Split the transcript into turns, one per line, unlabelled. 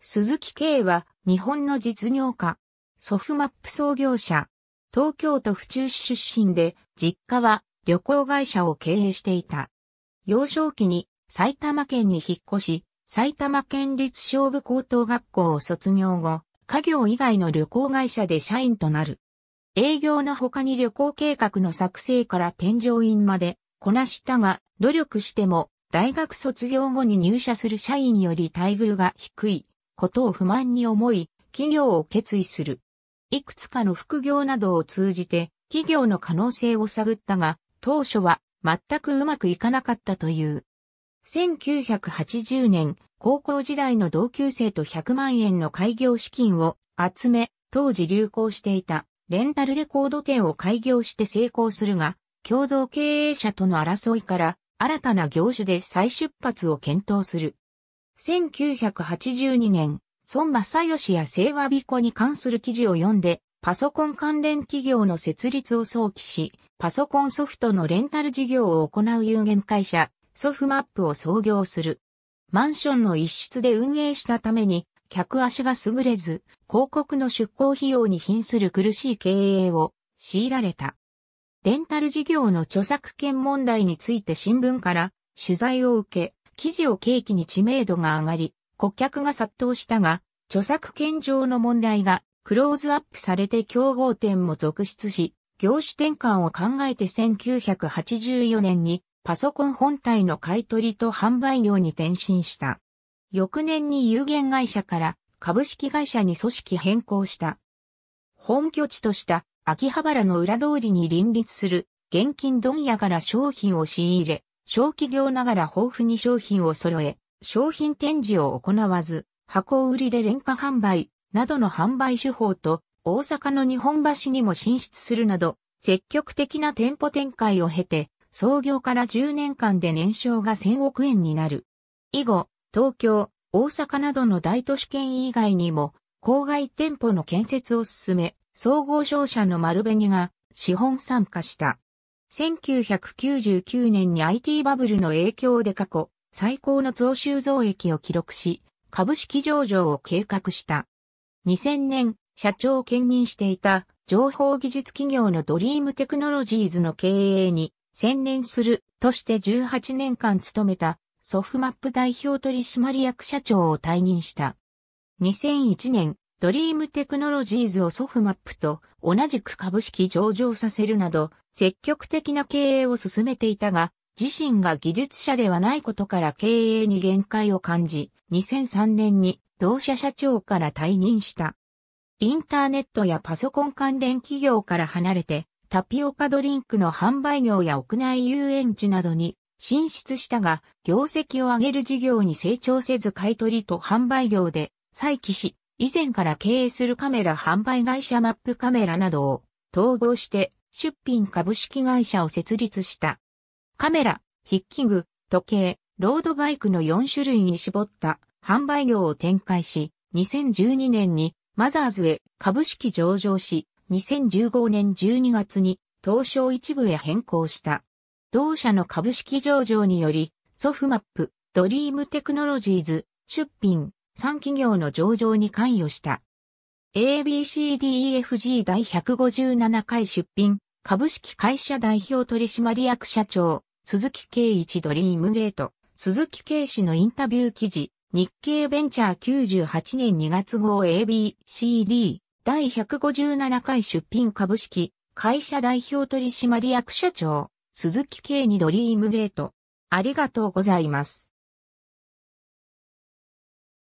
鈴木慶は日本の実業家、ソフマップ創業者、東京都府中市出身で、実家は旅行会社を経営していた。幼少期に埼玉県に引っ越し、埼玉県立勝部高等学校を卒業後、家業以外の旅行会社で社員となる。営業の他に旅行計画の作成から添乗員までこなしたが、努力しても大学卒業後に入社する社員より待遇が低いことを不満に思い、企業を決意する。いくつかの副業などを通じて、企業の可能性を探ったが、当初は全くうまくいかなかったという。1980年、高校時代の同級生と100万円の開業資金を集め、当時流行していたレンタルレコード店を開業して成功するが、共同経営者との争いから新たな業種で再出発を検討する。1982年、孫正義や清和美子に関する記事を読んで、パソコン関連企業の設立を想起し、パソコンソフトのレンタル事業を行う有限会社、ソフマップを創業する。マンションの一室で運営したために、客足が優れず、広告の出向費用に瀕する苦しい経営を強いられた。レンタル事業の著作権問題について新聞から取材を受け、記事を契機に知名度が上がり、顧客が殺到したが、著作権上の問題がクローズアップされて競合店も続出し、業種転換を考えて1984年にパソコン本体の買取と販売業に転身した。翌年に有限会社から株式会社に組織変更した。本拠地とした秋葉原の裏通りに林立する現金問屋から商品を仕入れ、小企業ながら豊富に商品を揃え、商品展示を行わず、箱売りで廉価販売などの販売手法と大阪の日本橋にも進出するなど、積極的な店舗展開を経て、創業から10年間で年商が1000億円になる。以後、東京、大阪などの大都市圏以外にも、郊外店舗の建設を進め、総合商社の丸紅が資本参加した。1999年に IT バブルの影響で過去最高の増収増益を記録し、株式上場を計画した。2000年、社長を兼任していた情報技術企業のドリームテクノロジーズの経営に専念するとして18年間務めたソフマップ代表取締役社長を退任した。2001年、ドリームテクノロジーズをソフマップと同じく株式上場させるなど積極的な経営を進めていたが、自身が技術者ではないことから経営に限界を感じ、2003年に同社社長から退任した。インターネットやパソコン関連企業から離れて、タピオカドリンクの販売業や屋内遊園地などに進出したが、業績を上げる事業に成長せず買取と販売業で再起し、以前から経営するカメラ販売会社マップカメラなどを統合して出品株式会社を設立した。カメラ、筆記具、時計、ロードバイクの4種類に絞った販売業を展開し、2012年にマザーズへ株式上場し、2015年12月に東証一部へ変更した。同社の株式上場により、ソフマップ、ドリームテクノロジーズ、出品、3企業の上場に関与した。ABCDEFG 第157回出品、株式会社代表取締役社長、鈴木圭一ドリームゲート、鈴木圭氏のインタビュー記事、日経ベンチャー98年2月号 ABCD 第157回出品株式会社代表取締役社長、鈴木圭二ドリームゲート。ありがとうございます。